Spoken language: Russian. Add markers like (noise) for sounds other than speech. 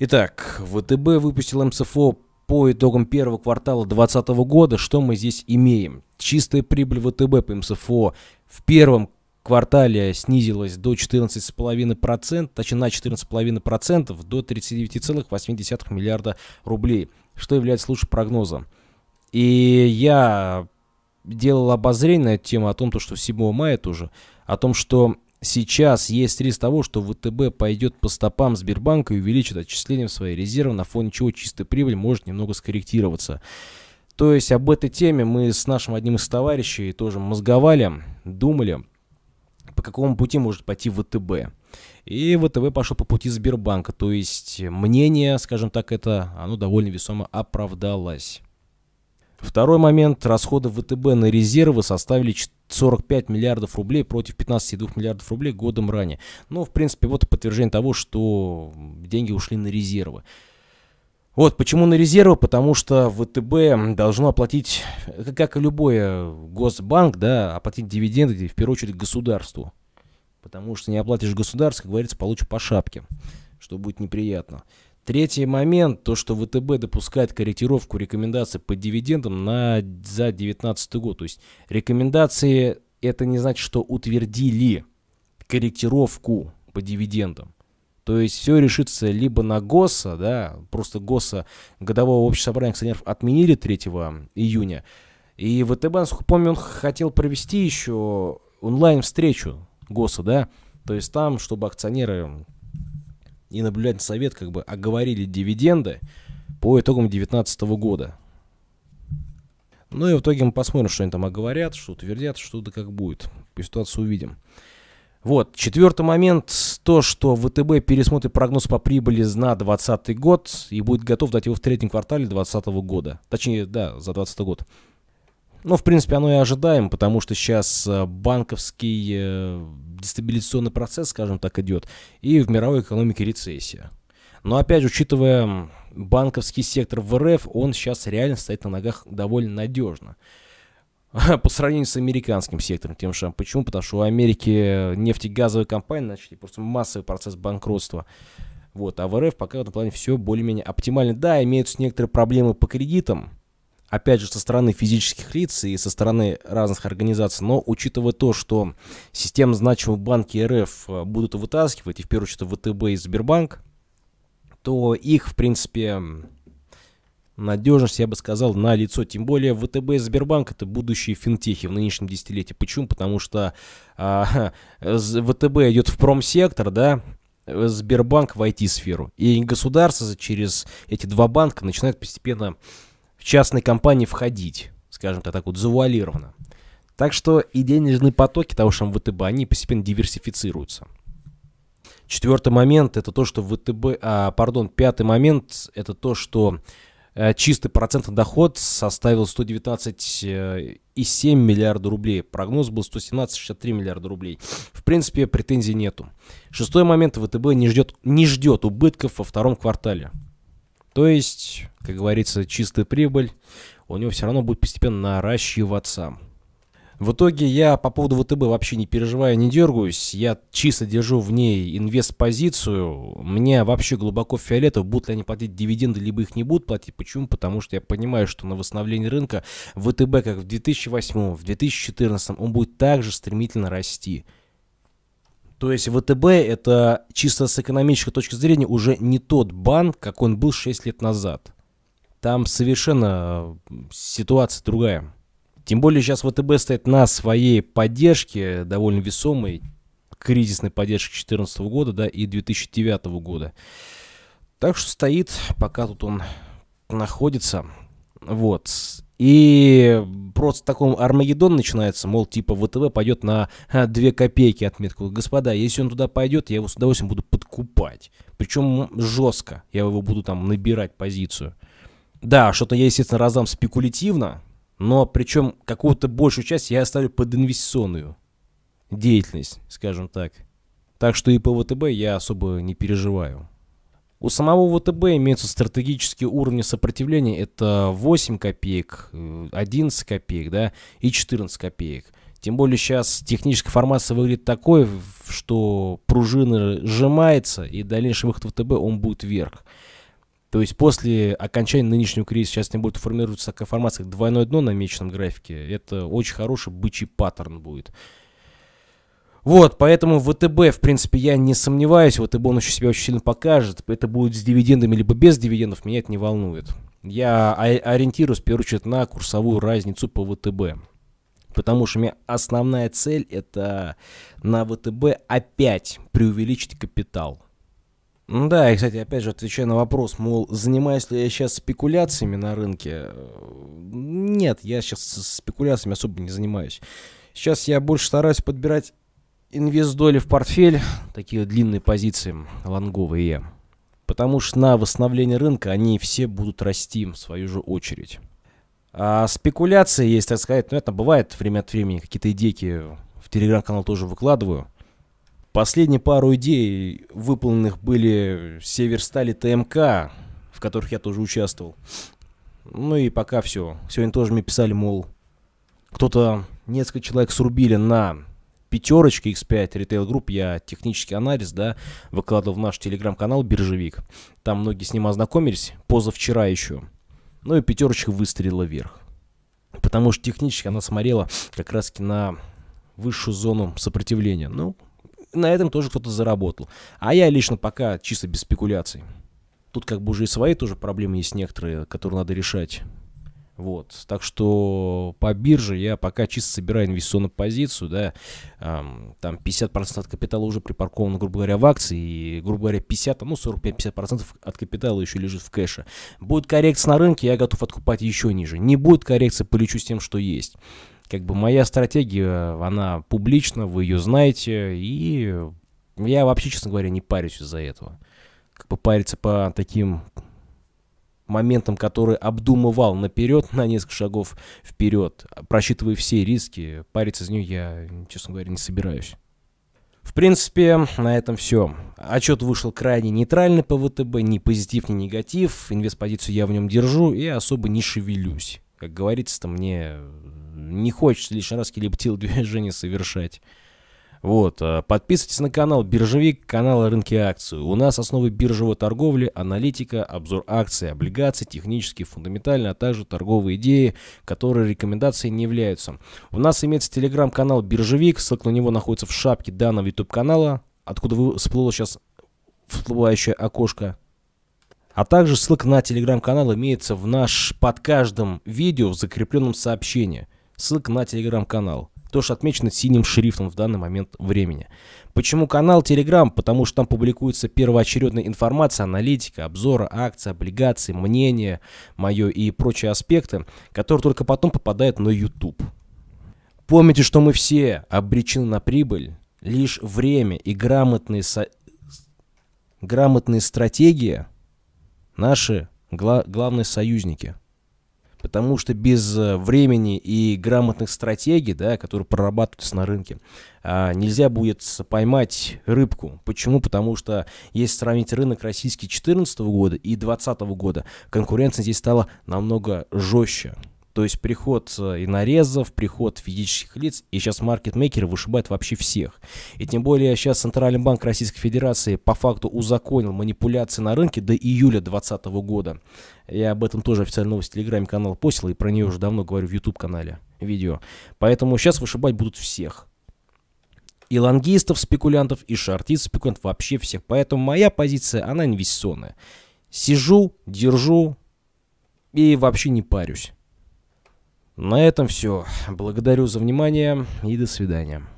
Итак, ВТБ выпустил МСФО по итогам первого квартала 2020 года. Что мы здесь имеем? Чистая прибыль ВТБ по МСФО в первом квартале снизилась до 14,5%, точнее на 14,5% до 39,8 миллиарда рублей, что является лучше прогнозом. И я делал обозрение на эту тему о том, то, что 7 мая тоже, о том, что Сейчас есть риск того, что ВТБ пойдет по стопам Сбербанка и увеличит отчисления в свои резервы, на фоне чего чистая прибыль может немного скорректироваться. То есть об этой теме мы с нашим одним из товарищей тоже мозговали, думали, по какому пути может пойти ВТБ. И ВТБ пошел по пути Сбербанка, то есть мнение, скажем так, это, оно довольно весомо оправдалось. Второй момент. Расходы ВТБ на резервы составили 45 миллиардов рублей против 15,2 миллиардов рублей годом ранее. Но, ну, в принципе, вот подтверждение того, что деньги ушли на резервы. Вот почему на резервы, потому что ВТБ должно оплатить, э, как и любой госбанк, да, оплатить дивиденды, в первую очередь, государству. Потому что не оплатишь государству, как говорится, получишь по шапке, что будет неприятно. Третий момент, то, что ВТБ допускает корректировку рекомендаций по дивидендам на, за 2019 год. То есть рекомендации, это не значит, что утвердили корректировку по дивидендам. То есть все решится либо на ГОСа, да, просто ГОСа годового общего собрания акционеров отменили 3 июня. И ВТБ, насколько помню, он хотел провести еще онлайн-встречу ГОСа, да, то есть там, чтобы акционеры и наблюдательный совет как бы оговорили дивиденды по итогам 2019 года. Ну и в итоге мы посмотрим, что они там оговорят, что утвердят, что да как будет. По ситуации увидим. Вот, четвертый момент, то, что ВТБ пересмотрит прогноз по прибыли на 2020 год и будет готов дать его в третьем квартале 2020 года. Точнее, да, за 2020 год. Ну, в принципе, оно и ожидаем, потому что сейчас э, банковский э, дестабилизационный процесс, скажем так, идет, и в мировой экономике рецессия. Но опять учитывая банковский сектор в РФ, он сейчас реально стоит на ногах довольно надежно. (laughs) По сравнению с американским сектором тем же. Почему? Потому что у Америки э, нефтегазовые компании начали просто массовый процесс банкротства. Вот, а в РФ пока в этом плане все более-менее оптимально. Да, имеются некоторые проблемы по кредитам, опять же, со стороны физических лиц и со стороны разных организаций, но учитывая то, что систем значимых банки РФ э, будут вытаскивать, и в первую очередь ВТБ и Сбербанк, то их, в принципе, надежность, я бы сказал, на лицо. Тем более ВТБ и Сбербанк это будущие финтехи в нынешнем десятилетии. Почему? Потому что а, (laughs) ВТБ идет в промсектор, да, Сбербанк в IT-сферу. И государство через эти два банка начинает постепенно в частной компании входить, скажем так, так вот завуалированно. Так что и денежные потоки того же МВТБ, они постепенно диверсифицируются. Четвертый момент это то, что ВТБ, а, пардон, пятый момент это то, что э, чистый процентный доход составил 119,7 э, миллиарда рублей. Прогноз был 117,63 миллиарда рублей. В принципе, претензий нету. Шестой момент. ВТБ не ждет, не ждет убытков во втором квартале. То есть, как говорится, чистая прибыль у него все равно будет постепенно наращиваться. В итоге я по поводу ВТБ вообще не переживаю, не дергаюсь. Я чисто держу в ней инвест-позицию. Мне вообще глубоко фиолетово, будут ли они платить дивиденды, либо их не будут платить. Почему? Потому что я понимаю, что на восстановление рынка ВТБ, как в 2008, в 2014, он будет также стремительно расти. То есть ВТБ это чисто с экономической точки зрения уже не тот банк, как он был 6 лет назад. Там совершенно ситуация другая. Тем более сейчас ВТБ стоит на своей поддержке, довольно весомой, кризисной поддержке 2014 года да, и 2009 года. Так что стоит, пока тут он находится. Вот. И просто такой Армагеддон начинается, мол, типа ВТВ пойдет на 2 а, копейки отметку. Господа, если он туда пойдет, я его с удовольствием буду подкупать. Причем жестко. Я его буду там набирать позицию. Да, что-то я, естественно, раздам спекулятивно, но причем какую-то большую часть я оставлю под инвестиционную деятельность, скажем так. Так что и по ВТБ я особо не переживаю. У самого ВТБ имеются стратегические уровни сопротивления. Это 8 копеек, 11 э, копеек да, и 14 копеек. Тем более сейчас техническая формация выглядит такой, что пружина сжимается, и дальнейший выход в он будет вверх. То есть после окончания нынешнего кризиса сейчас не будет формироваться такая формация, как двойное дно на месячном графике. Это очень хороший бычий паттерн будет. Вот, поэтому ВТБ, в принципе, я не сомневаюсь, ВТБ он еще себя очень сильно покажет. Это будет с дивидендами либо без дивидендов, меня это не волнует. Я ориентируюсь, в первую очередь, на курсовую разницу по ВТБ. Потому что у меня основная цель это на ВТБ опять преувеличить капитал. Ну да, и, кстати, опять же, отвечая на вопрос, мол, занимаюсь ли я сейчас спекуляциями на рынке? Нет, я сейчас спекуляциями особо не занимаюсь. Сейчас я больше стараюсь подбирать инвестдоли в портфель, такие длинные позиции лонговые, потому что на восстановление рынка они все будут расти в свою же очередь. А спекуляции есть, так сказать, ну это бывает время от времени, какие-то идейки в телеграм-канал тоже выкладываю. Последние пару идей выполненных были Северстали ТМК, в которых я тоже участвовал. Ну и пока все. Сегодня тоже мне писали, мол, кто-то, несколько человек срубили на пятерочка X5 Retail Group, я технический анализ, да, выкладывал в наш телеграм-канал «Биржевик». Там многие с ним ознакомились, позавчера еще. Ну и пятерочка выстрелила вверх. Потому что технически она смотрела как раз на высшую зону сопротивления. Ну, на этом тоже кто-то заработал. А я лично пока чисто без спекуляций. Тут как бы уже и свои тоже проблемы есть некоторые, которые надо решать. Вот. Так что по бирже я пока чисто собираю инвестиционную позицию, да, эм, там 50% от капитала уже припарковано, грубо говоря, в акции, и, грубо говоря, 50, ну, 45-50% от капитала еще лежит в кэше. Будет коррекция на рынке, я готов откупать еще ниже. Не будет коррекции, полечу с тем, что есть. Как бы моя стратегия, она публична, вы ее знаете, и я вообще, честно говоря, не парюсь из-за этого. Как бы париться по таким моментом, который обдумывал наперед (laughs) на несколько шагов вперед, просчитывая все риски, париться с нее я, честно говоря, не собираюсь. В принципе, на этом все. Отчет вышел крайне нейтральный по ВТБ, ни позитив, ни негатив. Инвестпозицию я в нем держу и особо не шевелюсь. Как говорится-то, мне не хочется лишний раз какие-либо (laughs) телодвижения совершать. Вот, э, подписывайтесь на канал Биржевик, канал Рынки акции. У нас основы биржевой торговли, аналитика, обзор акций, облигаций, технические, фундаментальные, а также торговые идеи, которые рекомендации не являются. У нас имеется телеграм-канал Биржевик, ссылка на него находится в шапке данного YouTube-канала, откуда вы всплыло сейчас всплывающее окошко. А также ссылка на телеграм-канал имеется в наш под каждым видео в закрепленном сообщении. Ссылка на телеграм-канал. Тоже отмечено синим шрифтом в данный момент времени. Почему канал Telegram? Потому что там публикуется первоочередная информация, аналитика, обзоры, акции, облигации, мнения мое и прочие аспекты, которые только потом попадают на YouTube. Помните, что мы все обречены на прибыль, лишь время и грамотные, со... грамотные стратегии наши гла... главные союзники – Потому что без э, времени и грамотных стратегий, да, которые прорабатываются на рынке, а, нельзя будет поймать рыбку. Почему? Потому что если сравнить рынок российский 2014 года и 2020 года, конкуренция здесь стала намного жестче. То есть приход э, инорезов, приход физических лиц, и сейчас маркетмейкеры вышибают вообще всех. И тем более сейчас Центральный банк Российской Федерации по факту узаконил манипуляции на рынке до июля 2020 года. Я об этом тоже официально новость в Телеграме-канал постил, и про нее уже давно говорю в YouTube-канале видео. Поэтому сейчас вышибать будут всех и лонгистов, спекулянтов, и шартист, спекулянтов, вообще всех. Поэтому моя позиция, она инвестиционная. Сижу, держу и вообще не парюсь. На этом все. Благодарю за внимание и до свидания.